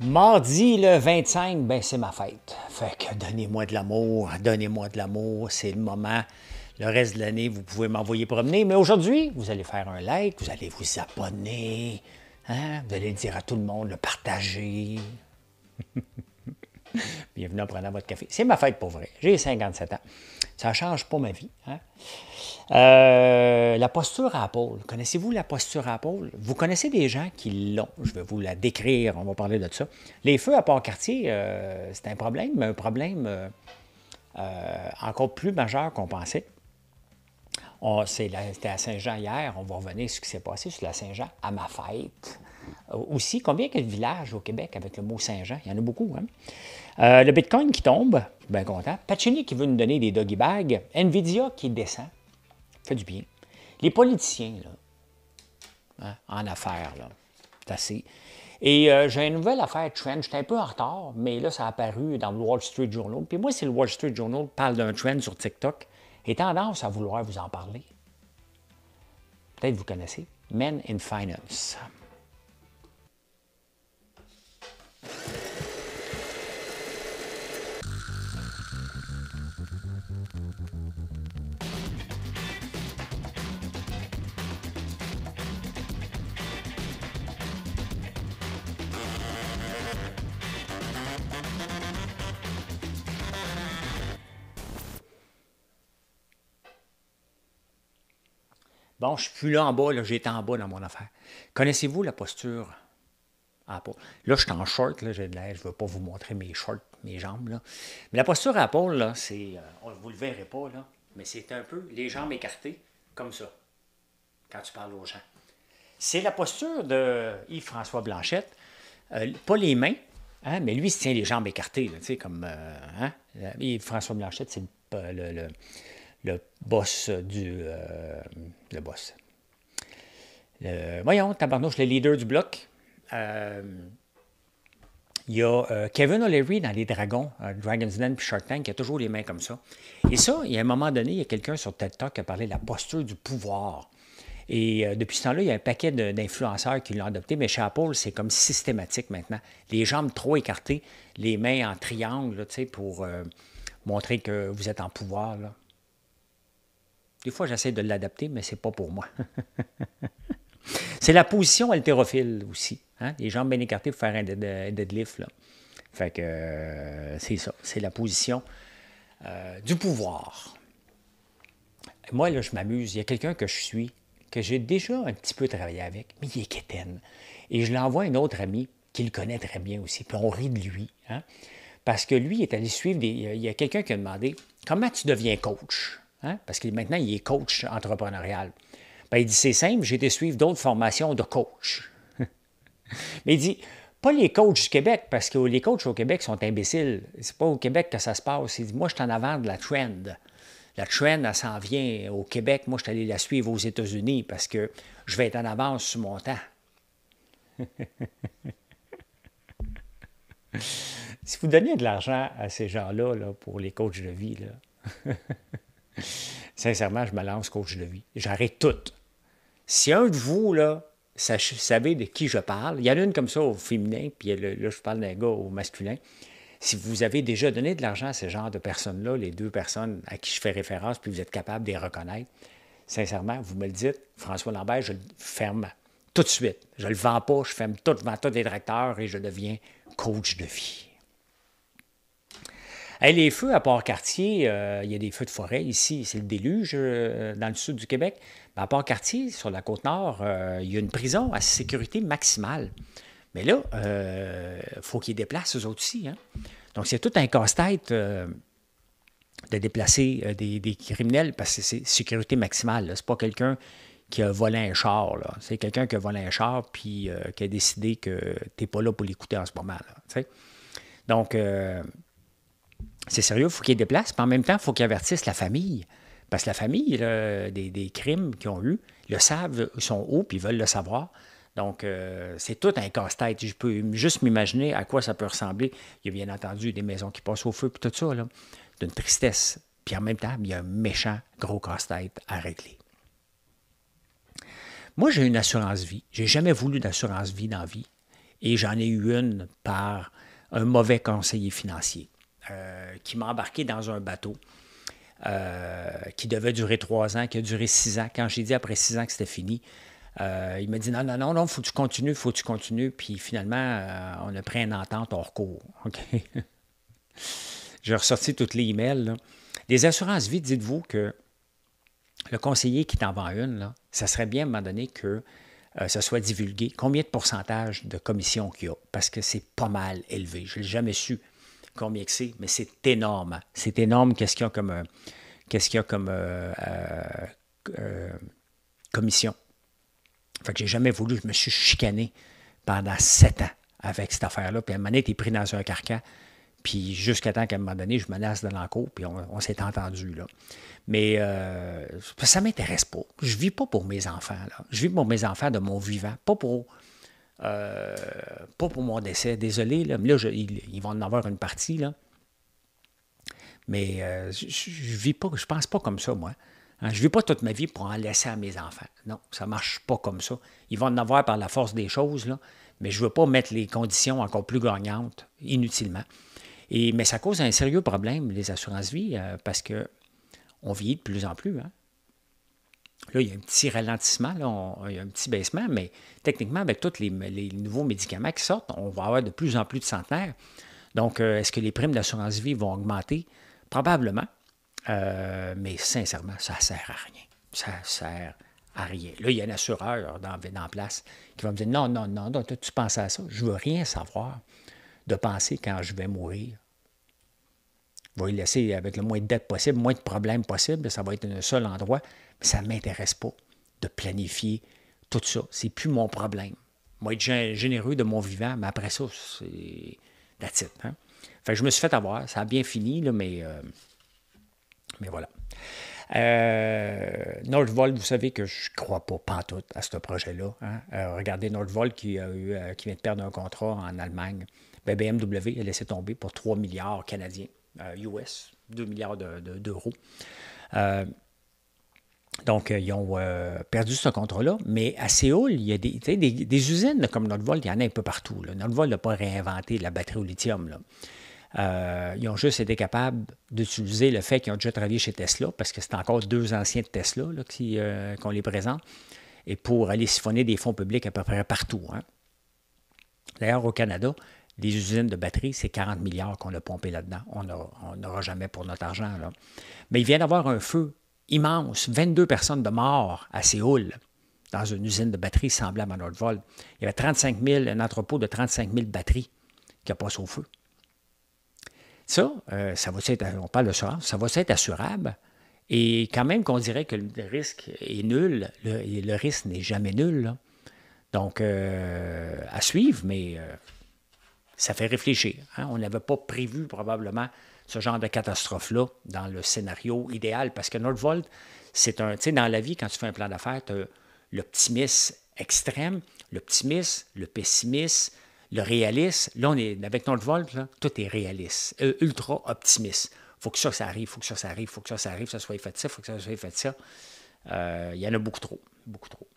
Mardi le 25, ben c'est ma fête. Fait que donnez-moi de l'amour, donnez-moi de l'amour, c'est le moment. Le reste de l'année, vous pouvez m'envoyer promener, mais aujourd'hui, vous allez faire un like, vous allez vous abonner, hein? vous allez dire à tout le monde, le partager. Bienvenue en prenant votre café. C'est ma fête pour vrai. J'ai 57 ans. Ça ne change pas ma vie. Hein. Euh, la posture à pôle. Connaissez-vous la posture à pôle? Vous connaissez des gens qui l'ont. Je vais vous la décrire. On va parler de ça. Les feux à Port-Cartier, euh, c'est un problème, mais un problème euh, encore plus majeur qu'on pensait. C'était à Saint-Jean hier. On va revenir sur ce qui s'est passé sur la Saint-Jean à ma fête. Aussi, combien il y a de villages au Québec avec le mot Saint-Jean? Il y en a beaucoup. Hein? Euh, le Bitcoin qui tombe, je bien content. Pacini qui veut nous donner des doggy bags. Nvidia qui descend, fait du bien. Les politiciens, là, hein, en affaires, là, c'est assez. Et euh, j'ai une nouvelle affaire trend. J'étais un peu en retard, mais là, ça a apparu dans le Wall Street Journal. Puis moi, si le Wall Street Journal parle d'un trend sur TikTok, et tendance à vouloir vous en parler. Peut-être que vous connaissez. Men in Finance. Bon, je suis plus là en bas, là, j'étais en bas dans mon affaire. Connaissez-vous la posture à Paul? Là, je suis en short, là, j'ai de l'air, je ne veux pas vous montrer mes shorts, mes jambes. Là. Mais la posture à Paul, là, c'est. Euh, oh, vous ne le verrez pas, là, mais c'est un peu les jambes écartées, comme ça, quand tu parles aux gens. C'est la posture de Yves-François Blanchette. Euh, pas les mains, hein, mais lui, il tient les jambes écartées, là, comme. Euh, hein? Yves-François Blanchette, c'est le le boss du. Euh, le boss. Euh, voyons, Tabarnouche, le leader du bloc. il euh, y a Kevin O'Leary dans Les Dragons, Dragon's Den puis Shark Tank, qui a toujours les mains comme ça. Et ça, il y a un moment donné, il y a quelqu'un sur TED Talk qui a parlé de la posture du pouvoir. Et depuis ce temps-là, il y a un paquet d'influenceurs qui l'ont adopté, mais chez Apple, c'est comme systématique maintenant. Les jambes trop écartées, les mains en triangle, sais, pour montrer que vous êtes en pouvoir. Là. Des fois, j'essaie de l'adapter, mais ce n'est pas pour moi. c'est la position haltérophile aussi. Hein. Les jambes bien écartées pour faire un euh, deadlift. Fait que euh, c'est ça. C'est la position euh, du pouvoir. moi, là, je m'amuse. Il y a quelqu'un que je suis, que j'ai déjà un petit peu travaillé avec, mais il est quétaine. Et je l'envoie à un autre ami qui le connaît très bien aussi. Puis on rit de lui. Hein. Parce que lui, est allé suivre des. Il y a quelqu'un qui a demandé Comment tu deviens coach Hein? Parce que maintenant, il est coach entrepreneurial. Ben, il dit c'est simple, j'ai été suivre d'autres formations de coach. Mais il dit pas les coachs du Québec, parce que les coachs au Québec sont imbéciles. C'est pas au Québec que ça se passe. Il dit moi, je suis en avant de la trend. La trend, elle s'en vient au Québec. Moi, je suis allé la suivre aux États-Unis parce que je vais être en avance sur mon temps. si vous donnez de l'argent à ces gens-là là, pour les coachs de vie, là, sincèrement, je me lance coach de vie. J'arrête tout. Si un de vous, là, savez de qui je parle, il y en a une comme ça au féminin, puis là, je parle d'un gars au masculin. Si vous avez déjà donné de l'argent à ce genre de personnes-là, les deux personnes à qui je fais référence, puis vous êtes capable de les reconnaître, sincèrement, vous me le dites, François Lambert, je le ferme tout de suite. Je le vends pas, je ferme tout, je vends tous les directeurs et je deviens coach de vie les feux à Port-Cartier, euh, il y a des feux de forêt ici, c'est le déluge euh, dans le sud du Québec. à Port-Cartier, sur la côte nord, euh, il y a une prison à sécurité maximale. Mais là, il faut qu'ils déplacent eux autres aussi. Hein. Donc, c'est tout un casse-tête de déplacer des, criminels parce que c'est sécurité maximale. C'est pas quelqu'un qui a volé un char. C'est quelqu'un qui a volé un char puis qui a décidé que n'es pas là pour l'écouter en ce moment. Là, Donc, c'est sérieux, faut il faut qu'il déplacent, déplace, mais en même temps, faut il faut qu'il avertisse la famille. Parce que la famille, des, crimes qu'ils ont eus, le savent, ils sont hauts, puis ils veulent le savoir. Donc, euh, c'est tout un casse-tête. Je peux juste m'imaginer à quoi ça peut ressembler. Il y a bien entendu des maisons qui passent au feu, puis tout ça, là. D'une tristesse. Puis en même temps, il y a un méchant gros casse-tête à régler. Moi, j'ai une assurance vie. J'ai jamais voulu d'assurance vie dans la vie. Et j'en ai eu une par un mauvais conseiller financier. Euh, qui m'a embarqué dans un bateau euh, qui devait durer trois ans, qui a duré six ans. Quand j'ai dit après six ans que c'était fini, euh, il m'a dit non, non, non, non, faut que tu continues, faut que tu continues. Puis finalement, on a pris une entente hors cours. j'ai ressorti toutes les emails. Des assurances vides, dites-vous que le conseiller qui t'en vend une, ça serait bien à un moment donné que ça soit divulgué, combien de pourcentage de commission qu'il y a, parce que c'est pas mal élevé. Je ne l'ai jamais su combien que c'est, mais c'est énorme. C'est énorme qu'est-ce qu'il y a comme, euh, qu'est-ce qu'il y comme euh, euh, commission. Fait que j'ai jamais voulu, je me suis chicané pendant sept ans avec cette affaire-là. Puis à un moment donné, pris dans un carcan. Puis jusqu'à temps qu'à un moment donné, je menace de l'encours, puis on, s'est entendu. Là. Mais ça ne m'intéresse pas. Je ne vis pas pour mes enfants. Là. Je vis pour mes enfants de mon vivant, pas pour euh, pas pour mon décès, désolé, là, mais là, ils, vont en avoir une partie, là. Mais euh, je, ne vis pas, je pense pas comme ça, moi. Hein. je ne vis pas toute ma vie pour en laisser à mes enfants. Non, ça ne marche pas comme ça. Ils vont en avoir par la force des choses, là, mais je ne veux pas mettre les conditions encore plus gagnantes inutilement. Et, mais ça cause un sérieux problème, les assurances-vie, euh, parce qu'on vieillit de plus en plus. Hein. Là, il y a un petit ralentissement, il y a un petit baissement, mais techniquement, avec tous les, nouveaux médicaments qui sortent, on va avoir de plus en plus de centenaires. Donc, euh, est-ce que les primes d'assurance vie vont augmenter? Probablement, euh, mais sincèrement, ça ne sert à rien. Ça sert à rien. Là, il y a un assureur dans, en place qui va me dire Non, non, non, non tu penses à ça. Je ne veux rien savoir de penser quand je vais mourir va y laisser avec le moins de dettes possible, moins de problèmes possible. Ça va être un seul endroit ça ne m'intéresse pas de planifier tout ça. C'est plus mon problème. Moi, être généreux de mon vivant, mais après ça, c'est la titre. Hein. je me suis fait avoir. Ça a bien fini, là, mais, euh, mais voilà. Euh, vol vous savez que je ne crois pas tout à ce projet-là. Hein. Euh, regardez qui, a eu, euh, qui vient de perdre un contrat en Allemagne. BMW ben, a laissé tomber pour 3 milliards canadiens, US, 2 milliards d'euros. De, donc, euh, ils ont euh, perdu ce contrôle là Mais à Séoul, il y a des, usines comme notre vol, il y en a un peu partout. Là. Notre n'a pas réinventé la batterie au lithium. Euh, ils ont juste été capables d'utiliser le fait qu'ils ont déjà travaillé chez Tesla, parce que c'est encore deux anciens de Tesla qu'on les présente, et pour aller siphonner des fonds publics à peu près partout. Hein. D'ailleurs, au Canada, les usines de batterie, c'est 40 milliards qu'on a pompé là-dedans. On n'aura jamais pour notre argent. Mais il vient d'avoir un feu immense, 22 personnes de morts à Séoul dans une usine de batteries semblable à Nordvolt. Il y avait 35 000, un entrepôt de 35 000 batteries qui a passé au feu. Ça, euh, ça va être, on parle de ça, ça va être assurable. Et quand même qu'on dirait que le risque est nul, le, risque n'est jamais nul. Donc, euh, à suivre, mais euh, ça fait réfléchir. Hein. On n'avait pas prévu probablement ce genre de catastrophe-là dans le scénario idéal. Parce que Nordvolt, c'est un. Tu sais, dans la vie, quand tu fais un plan d'affaires, tu as l'optimisme extrême, l'optimisme, le pessimisme, le réalisme. Là, on est, avec Nordvolt, tout est réaliste, euh, ultra optimiste. faut que ça, ça arrive, faut que ça, ça arrive, faut que ça, ça arrive, ça soit fait ça, il faut que ça soit fait ça. Euh, il y en a beaucoup trop, beaucoup trop.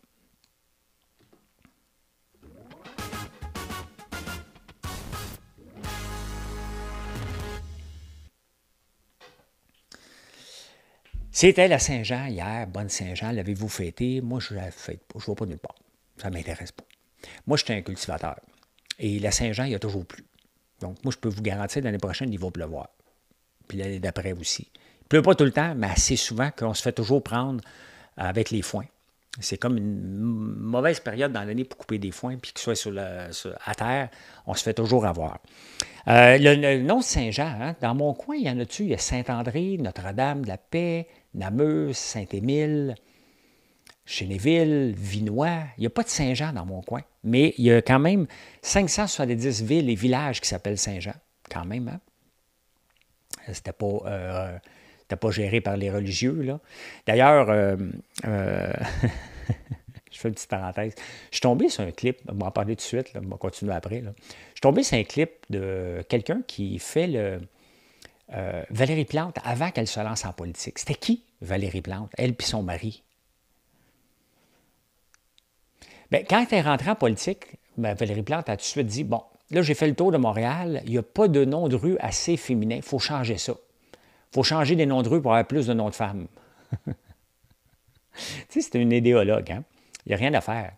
C'était la Saint-Jean hier, bonne Saint-Jean, l'avez-vous fêté? Moi, je ne la fête pas, je ne vois pas nulle part. Ça ne m'intéresse pas. Moi, je suis un cultivateur. Et la Saint-Jean, il n'y a toujours plus. Donc, moi, je peux vous garantir, l'année prochaine, il va pleuvoir. Puis l'année d'après aussi. Il pleut pas tout le temps, mais assez souvent qu'on se fait toujours prendre avec les foins c'est comme une mauvaise période dans l'année pour couper des foins, puis que soit à terre, on se fait toujours avoir. Euh, le, nom de Saint-Jean, hein, dans mon coin, il y en a-tu? Il y a Saint-André, Notre-Dame de la Paix, Nameuse, Saint-Émile, Chénéville, Vinois. Il n'y a pas de Saint-Jean dans mon coin, mais il y a quand même 570 villes et villages qui s'appellent Saint-Jean, quand même. Hein? C'était pas... Euh, pas géré par les religieux. D'ailleurs, euh, euh, je fais une petite parenthèse. Je suis tombé sur un clip, on va en parler tout de suite, on va continuer après. Je suis tombé sur un clip de quelqu'un qui fait le. Euh, Valérie Plante avant qu'elle se lance en politique. C'était qui Valérie Plante? Elle puis son mari. Bien, quand elle est rentrée en politique, ben, Valérie Plante a tout de suite dit Bon, là, j'ai fait le tour de Montréal, il n'y a pas de nom de rue assez féminin, il faut changer ça faut changer des noms de rue pour avoir plus de noms de femmes. tu sais, c'est une idéologue. Hein? Il n'y a rien à faire.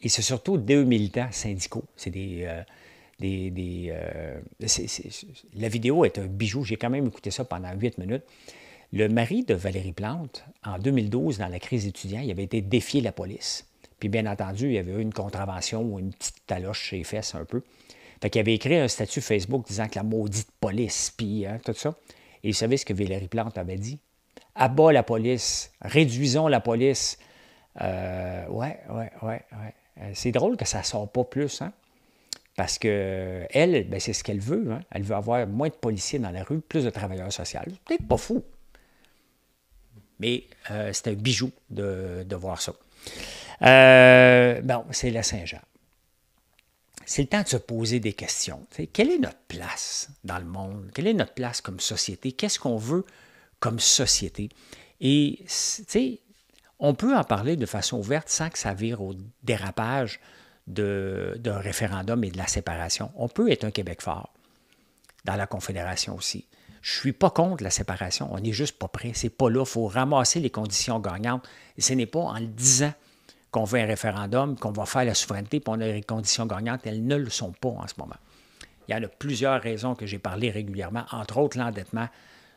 Et c'est surtout des militants syndicaux. C'est des. Euh, des, des euh, la vidéo est un bijou. J'ai quand même écouté ça pendant huit minutes. Le mari de Valérie Plante, en 2012, dans la crise étudiante, il avait été défié la police. Puis bien entendu, il y avait eu une contravention ou une petite taloche chez les fesses un peu. Fait qu'il avait écrit un statut Facebook disant que la maudite police, puis hein, tout ça. Et vous savez ce que Valérie Plante avait dit? Abat la police, réduisons la police. Euh, ouais, ouais, ouais, ouais. Euh, c'est drôle que ça ne sort pas plus, hein? Parce que elle, ben, c'est ce qu'elle veut. Hein. Elle veut avoir moins de policiers dans la rue, plus de travailleurs sociaux. Peut-être pas fou. Mais euh, c'est un bijou de, voir ça. bon, c'est la Saint-Jean c'est le temps de se poser des questions. quelle est notre place dans le monde? Quelle est notre place comme société? Qu'est-ce qu'on veut comme société? Et on peut en parler de façon ouverte sans que ça vire au dérapage d'un référendum et de la séparation. On peut être un Québec fort dans la Confédération aussi. Je ne suis pas contre la séparation, on n'est juste pas prêt. Ce n'est pas là. Il faut ramasser les conditions gagnantes. ce n'est pas en le disant qu'on veut un référendum, qu'on va faire la souveraineté, puis on a les conditions gagnantes. Elles ne le sont pas en ce moment. Il y en a plusieurs raisons que j'ai parlé régulièrement, entre autres l'endettement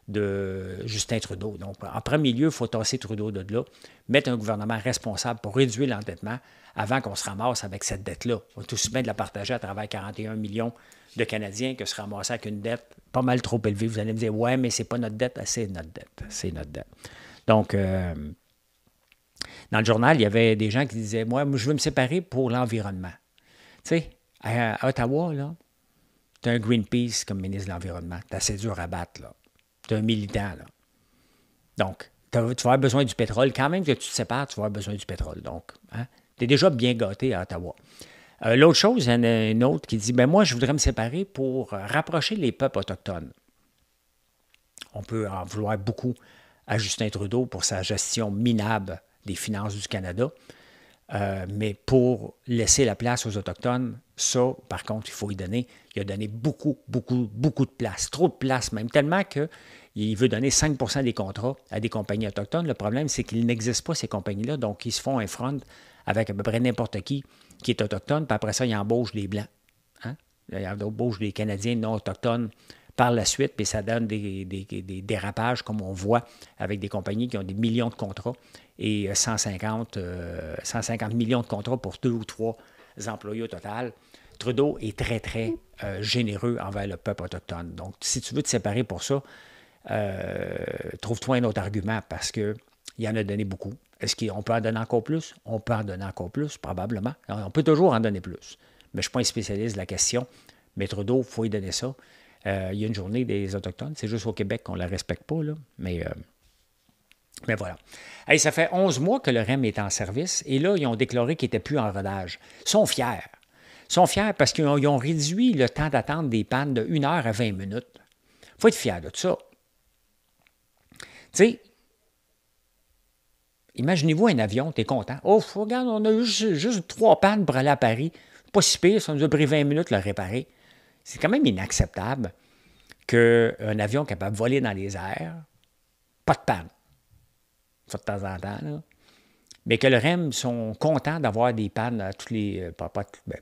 de Justin Trudeau. Donc, en premier lieu, il faut tasser Trudeau de là, mettre un gouvernement responsable pour réduire l'endettement avant qu'on se ramasse avec cette dette-là. On va tout de de la partager à travers 41 millions de Canadiens que se ramasser avec une dette pas mal trop élevée. Vous allez me dire, ouais, mais c'est pas notre dette. Ben, c'est notre dette. C'est notre dette. Donc, euh, dans le journal, il y avait des gens qui disaient Moi, je veux me séparer pour l'environnement. Tu sais, à Ottawa, là, tu un Greenpeace comme ministre de l'Environnement. T'as assez dur à battre, là. T'es un militant, là. Donc, tu vas avoir besoin du pétrole. Quand même que tu te sépares, tu vas avoir besoin du pétrole. Donc, hein, tu es déjà bien gâté à Ottawa. Euh, l'autre chose, il y en a une autre qui dit ben Moi, je voudrais me séparer pour rapprocher les peuples autochtones. On peut en vouloir beaucoup à Justin Trudeau pour sa gestion minable des finances du Canada. Euh, mais pour laisser la place aux Autochtones, ça, par contre, il faut y donner. Il a donné beaucoup, beaucoup, beaucoup de place, trop de place même, tellement qu'il veut donner 5 des contrats à des compagnies autochtones. Le problème, c'est qu'il n'existe pas ces compagnies-là, donc ils se font un front avec à peu près n'importe qui qui est autochtone, puis après ça, ils embauchent des Blancs. Hein? Ils embauchent des Canadiens non autochtones par la suite, puis ça donne des, dérapages comme on voit avec des compagnies qui ont des millions de contrats et 150, euh, 150 euh, millions de contrats pour deux ou trois employés au total. Trudeau est très, très euh, généreux envers le peuple autochtone. Donc, si tu veux te séparer pour ça, trouve-toi un autre argument parce qu'il y en a donné beaucoup. Est-ce qu'on peut en donner encore plus? On peut en donner encore plus, probablement. on peut toujours en donner plus. Mais je ne suis pas un spécialiste de la question. Mais Trudeau, il faut lui donner ça. Euh, il y a une journée des Autochtones. C'est juste au Québec qu'on ne la respecte pas, Mais, euh, mais voilà. Et ça fait 11 mois que le REM est en service et là, ils ont déclaré qu'ils n'était plus en rodage. Ils sont fiers. Ils sont fiers parce qu'ils ont, réduit le temps d'attente des pannes de 1 heure à 20 minutes. Il faut être fier de ça. Tu sais, imaginez-vous un avion, tu es content. Oh, regarde, on a juste, trois pannes pour aller à Paris. Pas si pire, ça nous a pris 20 minutes de le réparer. C'est quand même inacceptable qu'un avion capable de voler dans les airs, pas de panne, ça de temps en temps, mais que le REM sont contents d'avoir des pannes à tous les, euh, pas, pas, ben,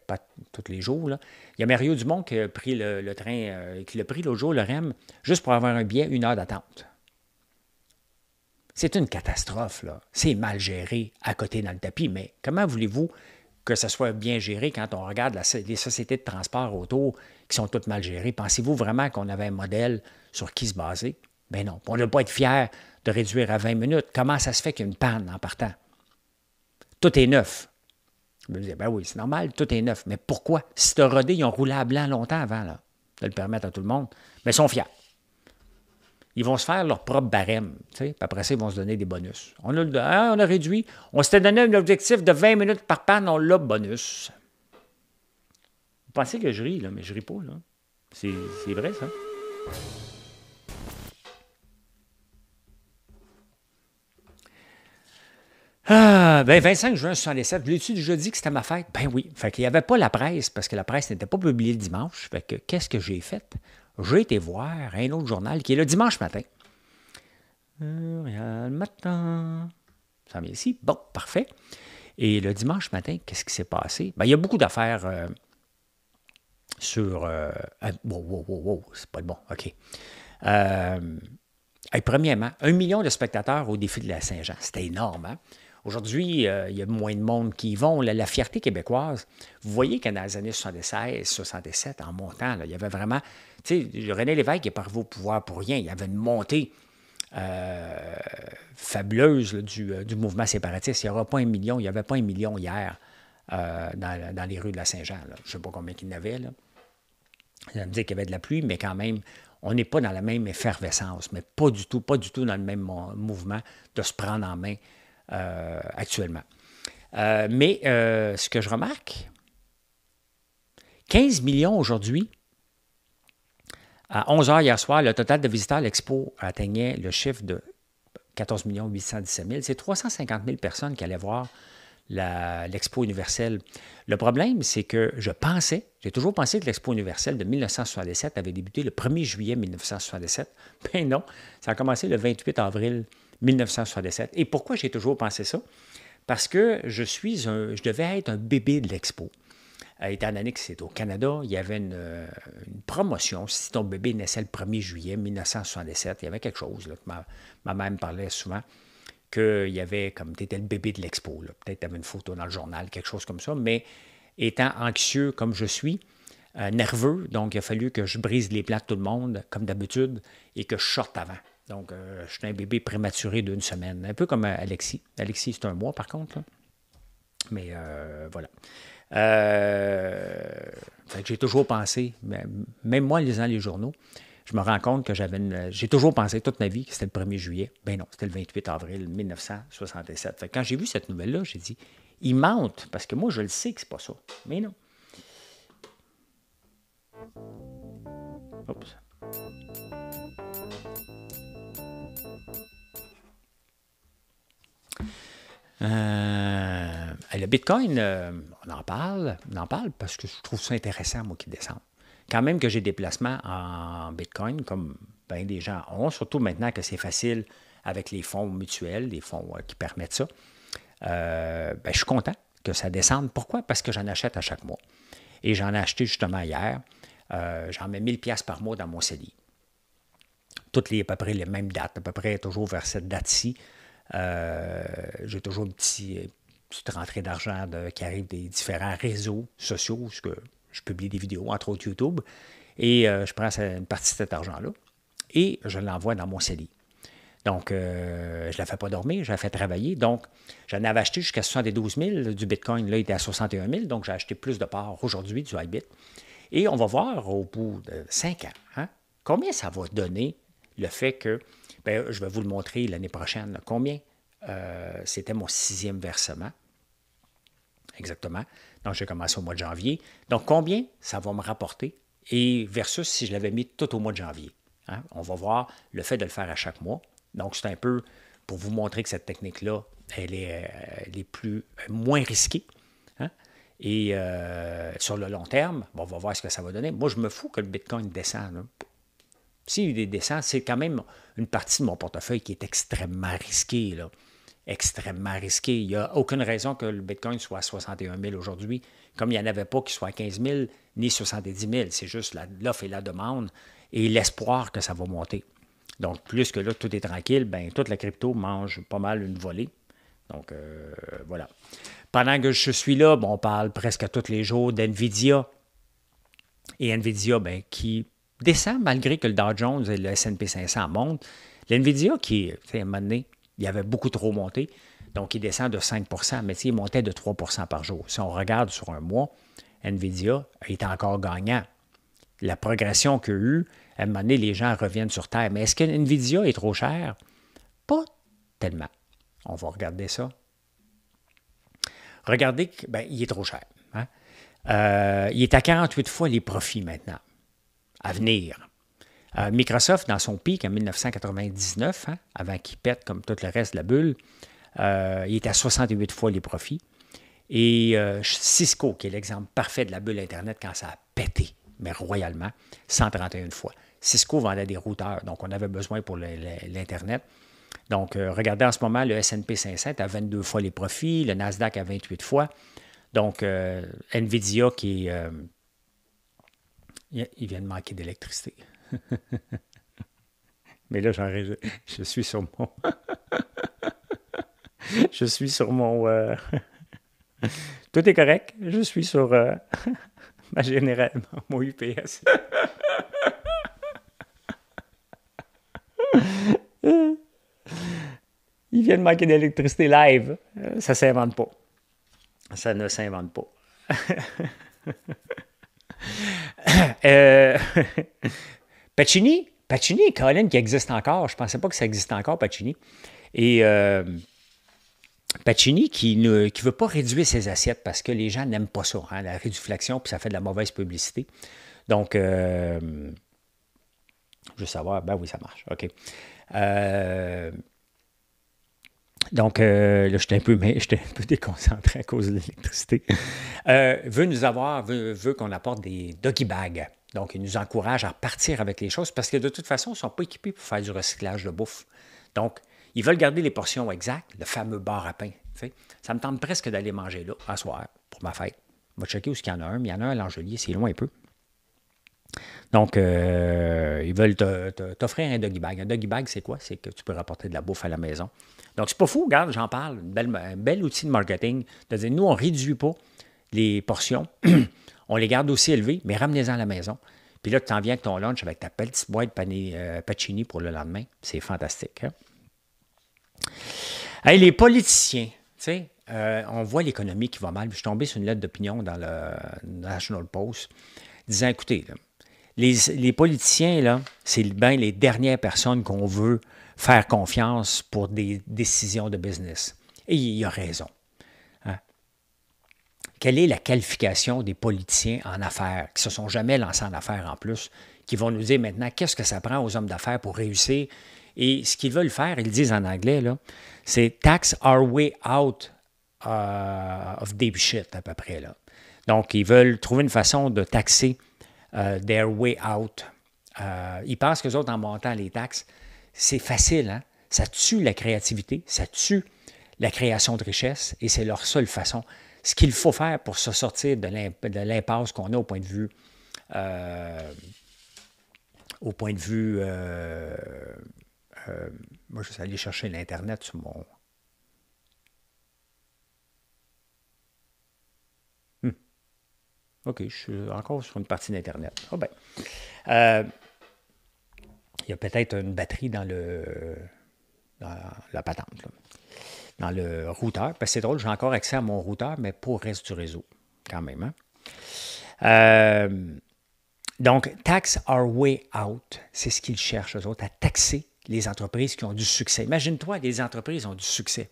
les jours. Là. Il y a Mario Dumont qui a pris le, train, euh, qui l'a pris l'autre jour, le REM, juste pour avoir un billet, une heure d'attente. C'est une catastrophe, là. C'est mal géré à côté dans le tapis, mais comment voulez-vous que ça soit bien géré quand on regarde les sociétés de transport autour qui sont toutes mal gérées. Pensez-vous vraiment qu'on avait un modèle sur qui se baser? mais ben non. On ne doit pas être fier de réduire à 20 minutes. Comment ça se fait qu'il y a une panne en partant? Tout est neuf. Je me disais, ben oui, c'est normal, tout est neuf. Mais pourquoi? Si tu rodé, ils ont roulé à blanc longtemps avant, là, de le permettre à tout le monde. Mais ils sont fiers ils vont se faire leur propre barème. Puis après ça, ils vont se donner des bonus. On a, hein, on a réduit. On s'était donné un objectif de 20 minutes par panne, on l'a bonus. Vous pensez que je ris, là, mais je ris pas. C'est, vrai, ça. Ah, ben 25 juin 77, l'étude tu déjà dit que c'était ma fête? Ben oui. Fait qu'il n'y avait pas la presse parce que la presse n'était pas publiée le dimanche. Fait qu'est-ce que j'ai fait? j'ai été voir un autre journal qui est le dimanche matin. Montréal matin. Ça vient ici. Bon, parfait. Et le dimanche matin, qu'est-ce qui s'est passé? Ben, il y a beaucoup d'affaires euh, sur. Euh, wow, wow, wow, wow c'est pas le bon. OK. Et euh, premièrement, un million de spectateurs au défi de la Saint-Jean. C'était énorme. Hein? Aujourd'hui, il y a moins de monde qui y vont. La, fierté québécoise, vous voyez que dans les années 76, 77, en montant, il y avait vraiment tu sais, René Lévesque est pas au pouvoir pour rien. Il y avait une montée euh, fabuleuse euh, du, mouvement séparatiste. Il n'y aura pas un million, il n'y avait pas un million hier euh, dans, les rues de la Saint-Jean. Je ne sais pas combien il y en avait. Là. Ça me dit qu'il y avait de la pluie, mais quand même, on n'est pas dans la même effervescence, mais pas du tout, pas du tout dans le même mouvement de se prendre en main actuellement. mais ce que je remarque, 15 millions aujourd'hui, à 11 h hier soir, le total de visiteurs à l'expo atteignait le chiffre de 14 817 000. C'est 350 000 personnes qui allaient voir l'expo universelle. Le problème, c'est que je pensais, j'ai toujours pensé que l'expo universelle de 1967 avait débuté le 1er juillet 1967. Mais ben non, ça a commencé le 28 avril 1967. Et pourquoi j'ai toujours pensé ça? Parce que je suis je devais être un bébé de l'expo étant donné que c'est au Canada, il y avait une, euh, promotion. Si ton bébé naissait le 1er juillet 1967, il y avait quelque chose que ma, mère me parlait souvent, qu'il euh, y avait comme tu étais le bébé de l'expo. Peut-être tu avais une photo dans le journal, quelque chose comme ça. Mais étant anxieux comme je suis, euh, nerveux, donc il a fallu que je brise les plats de tout le monde, comme d'habitude, et que je sorte avant. Donc, je suis un bébé prématuré d'une semaine, un peu comme Alexis. Alexis, c'est un mois par contre. Mais voilà. Euh, j'ai toujours pensé, même moi en lisant les journaux, je me rends compte que j'avais j'ai toujours pensé toute ma vie que c'était le 1er juillet. Ben non, c'était le 28 avril 1967. quand j'ai vu cette nouvelle-là, j'ai dit, il mentent, parce que moi, je le sais que c'est pas ça. Mais non. Euh... Le Bitcoin, euh, on en parle, on en parle parce que je trouve ça intéressant, moi, qu'il descende. Quand même que j'ai des placements en Bitcoin, comme bien des gens ont, surtout maintenant que c'est facile avec les fonds mutuels, les fonds euh, qui permettent ça, euh, ben, je suis content que ça descende. Pourquoi? Parce que j'en achète à chaque mois. Et j'en ai acheté justement hier. j'en mets 1000 pièces par mois dans mon CELI. Toutes les, à peu près les mêmes dates, à peu près toujours vers cette date-ci. j'ai toujours un petit petite rentrée d'argent qui arrive des différents réseaux sociaux, parce que je publie des vidéos, entre autres YouTube, et euh, je prends une partie de cet argent-là et je l'envoie dans mon CELI. Donc, euh, je ne la fais pas dormir, je la fais travailler. Donc, j'en avais acheté jusqu'à 72 000. Du Bitcoin, là, il était à 61 000. Donc, j'ai acheté plus de parts aujourd'hui du iBit. Et on va voir au bout de 5 ans hein, combien ça va donner le fait que, ben, je vais vous le montrer l'année prochaine, combien euh, c'était mon sixième versement. Exactement. Donc, j'ai commencé au mois de janvier. Donc, combien ça va me rapporter et versus si je l'avais mis tout au mois de janvier. Hein? On va voir le fait de le faire à chaque mois. Donc, c'est un peu pour vous montrer que cette technique-là, elle est, euh, les plus, euh, moins risquée. Hein? Et sur le long terme, on va voir ce que ça va donner. Moi, je me fous que le Bitcoin descende. Hein. S'il descend, c'est quand même une partie de mon portefeuille qui est extrêmement risquée. Là extrêmement risqué. Il n'y a aucune raison que le Bitcoin soit à 61 000 aujourd'hui, comme il n'y en avait pas qui soit à 15 000 ni 70 000. C'est juste l'offre et la demande et l'espoir que ça va monter. Donc, plus que là, tout est tranquille, ben, toute la crypto mange pas mal une volée. Donc, euh, voilà. Pendant que je suis là, on parle presque tous les jours d'NVIDIA. Et NVIDIA, bien, qui descend malgré que le Dow Jones et le S&P 500 montent. L'NVIDIA qui, à un moment il avait beaucoup trop monté. Donc, il descend de 5 mais il montait de 3 par jour. Si on regarde sur un mois, NVIDIA est encore gagnant. La progression qu'il y a eu, à un moment donné, les gens reviennent sur Terre. Mais est-ce que NVIDIA est trop cher? Pas tellement. On va regarder ça. Regardez, ben, il est trop cher. Hein. Euh, il est à 48 fois les profits maintenant, à venir. Euh, Microsoft, dans son pic en 1999, hein, avant qu'il pète comme tout le reste de la bulle, euh, il est à 68 fois les profits. Et euh, Cisco, qui est l'exemple parfait de la bulle Internet quand ça a pété, mais royalement, 131 fois. Cisco vendait des routeurs, donc on avait besoin pour l'Internet. Donc, regardez en ce moment, le SP 500 à 22 fois les profits, le Nasdaq à 28 fois. Donc, Nvidia qui il vient de manquer d'électricité. Mais là, j'enregistre. je suis sur mon. je suis sur mon. Euh, tout est correct. Je suis sur euh, ma générale, mon UPS. Il vient de manquer d'électricité live. Euh, ça ne s'invente pas. Ça ne s'invente pas. euh... Pacini, Pacini, Colin, qui existe encore. Je ne pensais pas que ça existe encore, Pacini. Et euh, Pacini qui ne qui veut pas réduire ses assiettes parce que les gens n'aiment pas ça, hein, la réduflexion, puis ça fait de la mauvaise publicité. Donc, euh, je veux savoir, ben oui, ça marche. OK. Euh, donc, là, j'étais un, peu, mais un peu déconcentré à cause de l'électricité. veut nous avoir, veut, veut qu'on apporte des doggy bags. Donc, ils nous encouragent à partir avec les choses parce que de toute façon, ils ne sont pas équipés pour faire du recyclage de bouffe. Donc, ils veulent garder les portions exactes, le fameux bar à pain. Ça me tente presque d'aller manger là, à soir, pour ma fête. On va checker où il y en a un, il y en a un à l'Angelier, c'est loin un peu. Donc, euh, ils veulent t'offrir un doggy bag. Un doggy bag, c'est quoi? C'est que tu peux rapporter de la bouffe à la maison. Donc, c'est pas fou, regarde, j'en parle. un bel outil de marketing. nous, on réduit pas les portions. On les garde aussi élevés, mais ramenez-en à la maison. Puis là, tu t'en viens avec ton lunch avec ta petite boîte pané, euh, pacini pour le lendemain. C'est fantastique. Hein? les politiciens, tu sais, euh, on voit l'économie qui va mal. Je suis tombé sur une lettre d'opinion dans le National Post disant, écoutez, les, politiciens, là, c'est bien les dernières personnes qu'on veut faire confiance pour des décisions de business. Et il a raison quelle est la qualification des politiciens en affaires, qui ne se sont jamais lancés en affaires en plus, qui vont nous dire maintenant qu'est-ce que ça prend aux hommes d'affaires pour réussir. Et ce qu'ils veulent faire, ils disent en anglais, c'est tax our way out euh, of deep shit à peu près. Là. Donc, ils veulent trouver une façon de taxer euh, their way out. Euh, ils pensent que autres, en montant les taxes, c'est facile. Hein? Ça tue la créativité, ça tue la création de richesses, et c'est leur seule façon ce qu'il faut faire pour se sortir de l'impasse qu'on a au point de vue. Euh, au point de vue. Euh, euh, moi, je vais aller chercher l'Internet sur mon. Hmm. OK, je suis encore sur une partie d'Internet. Ah ben. Il y a peut-être une batterie dans le dans la patente. Là dans le routeur. Parce ben, que c'est drôle, j'ai encore accès à mon routeur, mais pour le reste du réseau, quand même. Hein. Euh, donc, tax our way out, c'est ce qu'ils cherchent, eux autres, à taxer les entreprises qui ont du succès. Imagine-toi, les entreprises ont du succès.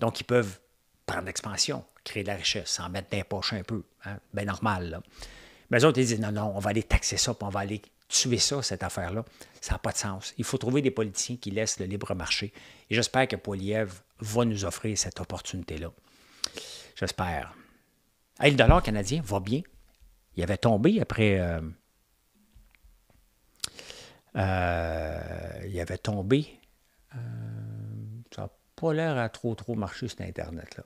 Donc, ils peuvent prendre l'expansion, créer de la richesse, s'en mettre des poches un peu. Hein. ben Bien normal, là. Mais eux autres, ils disent non, non, on va aller taxer ça, puis on va aller tuer ça, cette affaire-là. Ça n'a pas de sens. Il faut trouver des politiciens qui laissent le libre marché. Et j'espère que Poiliev va nous offrir cette opportunité-là. J'espère. le dollar canadien va bien. Il avait tombé après. Euh, euh, il avait tombé. Euh, ça n'a pas l'air à trop trop marcher cet Internet là.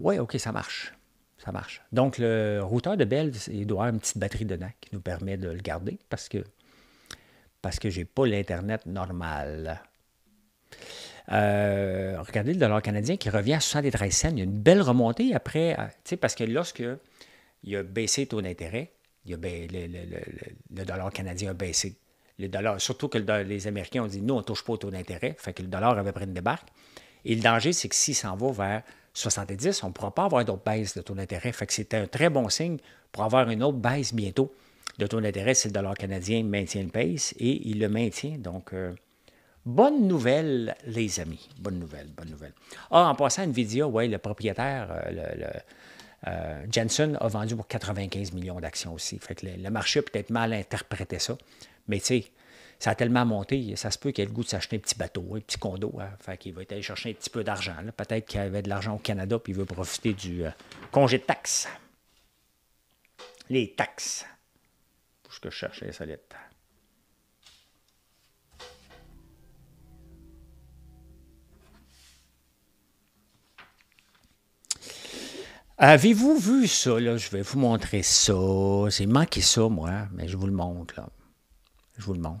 oui, ok, ça marche. Ça marche. Donc, le routeur de Bell, il doit avoir une petite batterie dedans qui nous permet de le garder parce que parce que j'ai pas l'Internet normal. Euh, regardez le dollar canadien qui revient à 73 cents. Il y a une belle remontée après, euh, parce que lorsque il a baissé le taux d'intérêt, ben, le, dollar canadien a baissé. Le dollar, surtout que les Américains ont dit, non, on ne touche pas au taux d'intérêt, fait que le dollar avait pris une débarque. Et le danger, c'est que s'il s'en va vers 70, on ne pourra pas avoir d'autres baisses de taux d'intérêt. Fait que c'était un très bon signe pour avoir une autre baisse bientôt de taux d'intérêt si le dollar canadien maintient le pace et il le maintient. Donc, euh, bonne nouvelle, les amis. Bonne nouvelle, bonne nouvelle. Ah, en passant à Nvidia, ouais, le propriétaire, euh, le, euh, Jensen a vendu pour 95 millions d'actions aussi. Fait que le, le marché peut-être mal interprété ça. Mais tu sais, ça a tellement monté, ça se peut qu'il ait le goût de s'acheter un petit bateau, un petit condo. enfin Fait qu'il va aller chercher un petit peu d'argent. Peut-être qu'il avait de l'argent au Canada puis il veut profiter du euh, congé de taxes. Les taxes. Pour ce que je cherchais, ça l'est. Avez-vous vu ça? Je vais vous montrer ça. J'ai manqué ça, moi, mais je vous le montre. Là. Je vous le montre.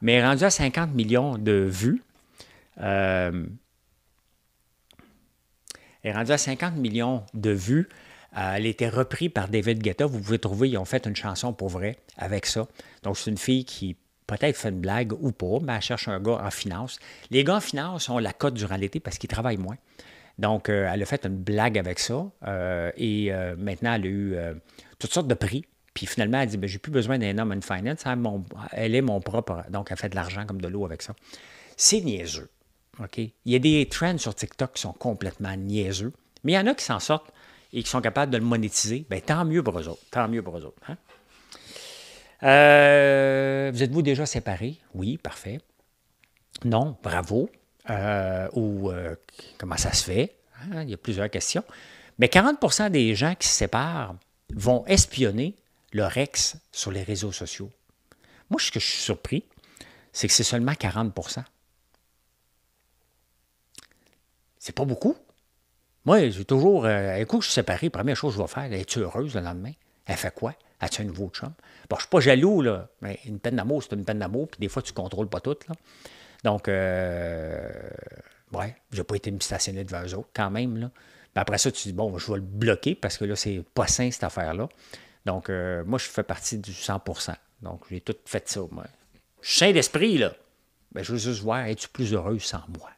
Mais rendu à 50 millions de vues, euh, est rendue à 50 millions de vues. Euh, elle elle était reprise par David Guetta. Vous pouvez trouver, ils ont fait une chanson pour vrai avec ça. Donc, c'est une fille qui peut-être fait une blague ou pas, mais elle cherche un gars en finance. Les gars en finance ont la cote durant l'été parce qu'ils travaillent moins. Donc, euh, elle a fait une blague avec ça. Euh, et maintenant, elle a eu toutes sortes de prix puis finalement, elle dit ben, j'ai plus besoin d'un homme en finance, hein, elle, est mon propre. Donc, elle fait de l'argent comme de l'eau avec ça. C'est niaiseux. OK? Il y a des trends sur TikTok qui sont complètement niaiseux, mais il y en a qui s'en sortent et qui sont capables de le monétiser. Ben, tant mieux pour eux autres. Tant mieux pour eux autres. Hein? Euh, vous êtes-vous déjà séparés? Oui, parfait. Non, bravo. Euh, ou euh, comment ça se fait? Hein? Il y a plusieurs questions. Mais 40 des gens qui se séparent vont espionner le ex sur les réseaux sociaux. Moi, ce que je suis surpris, c'est que c'est seulement 40 C'est pas beaucoup. Moi, j'ai toujours. écoute, euh, je suis séparé, première chose que je vais faire, es-tu heureuse le lendemain? Elle fait quoi? As-tu un nouveau chum? Bon, je suis pas jaloux, là. Mais une peine d'amour, c'est une peine d'amour, puis des fois, tu contrôles pas tout, là. Donc, euh, ouais, n'ai pas été me stationner devant eux autres, quand même, là. après ça, tu dis, bon, je vais le bloquer parce que là, c'est pas sain, cette affaire-là. Donc, euh, moi, je fais partie du 100 Donc, j'ai tout fait ça. Moi. Je suis sain d'esprit, là. Mais ben, je veux juste voir, es-tu plus heureux sans moi?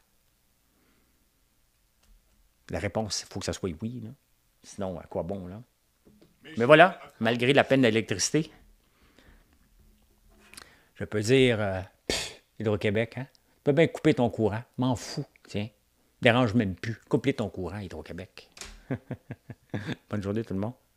La réponse, il faut que ça soit oui. Là. Sinon, à quoi bon, là? Mais voilà, malgré la peine d'électricité, je peux dire, euh, Hydro-Québec, hein? tu peux bien couper ton courant, m'en fous, tiens. Dérange même plus, Coupez ton courant, Hydro-Québec. Bonne journée tout le monde.